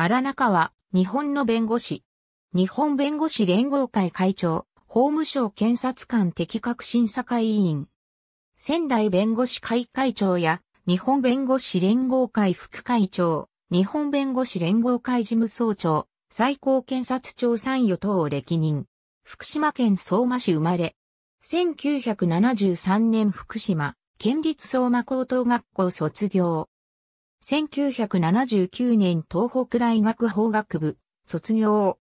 荒中は、日本の弁護士。日本弁護士連合会会長、法務省検察官適格審査会委員。仙台弁護士会会長や、日本弁護士連合会副会長、日本弁護士連合会事務総長、最高検察庁参与等を歴任。福島県相馬市生まれ。1973年福島、県立相馬高等学校卒業。1979年東北大学法学部、卒業。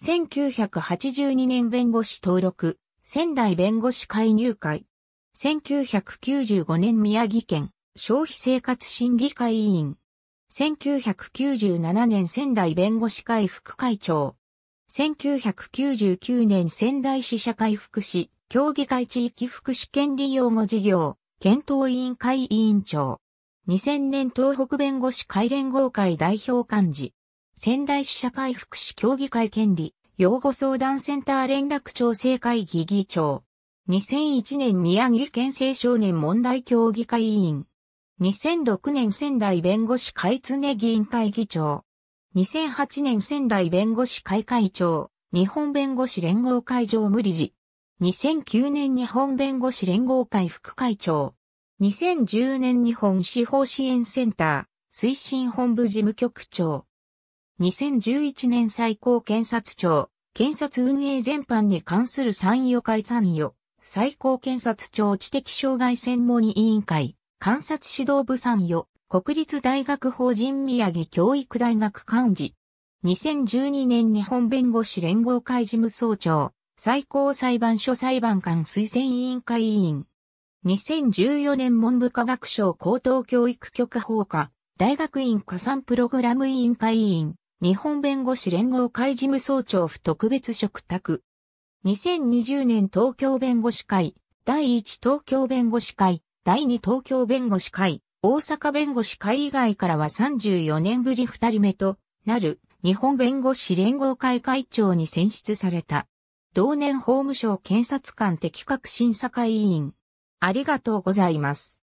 1982年弁護士登録、仙台弁護士会入会。1995年宮城県消費生活審議会委員。1997年仙台弁護士会副会長。1999年仙台市社会福祉協議会地域福祉権利用護事業検討委員会委員長。2000年東北弁護士会連合会代表幹事、仙台市社会福祉協議会権利、養護相談センター連絡調整会議議長。2001年宮城県青少年問題協議会委員。2006年仙台弁護士会常議員会議長。2008年仙台弁護士会会長。日本弁護士連合会常務理事。2009年日本弁護士連合会副会長。2010年日本司法支援センター推進本部事務局長。2011年最高検察庁、検察運営全般に関する参与会参与、最高検察庁知的障害専門委員会、観察指導部参与、国立大学法人宮城教育大学幹事。2012年日本弁護士連合会事務総長、最高裁判所裁判官推薦委員会委員。2014年文部科学省高等教育局法科、大学院加算プログラム委員会委員、日本弁護士連合会事務総長府特別嘱託。2020年東京弁護士会、第1東京弁護士会、第2東京弁護士会、大阪弁護士会以外からは34年ぶり2人目となる日本弁護士連合会会長に選出された。同年法務省検察官的確審査会委員。ありがとうございます。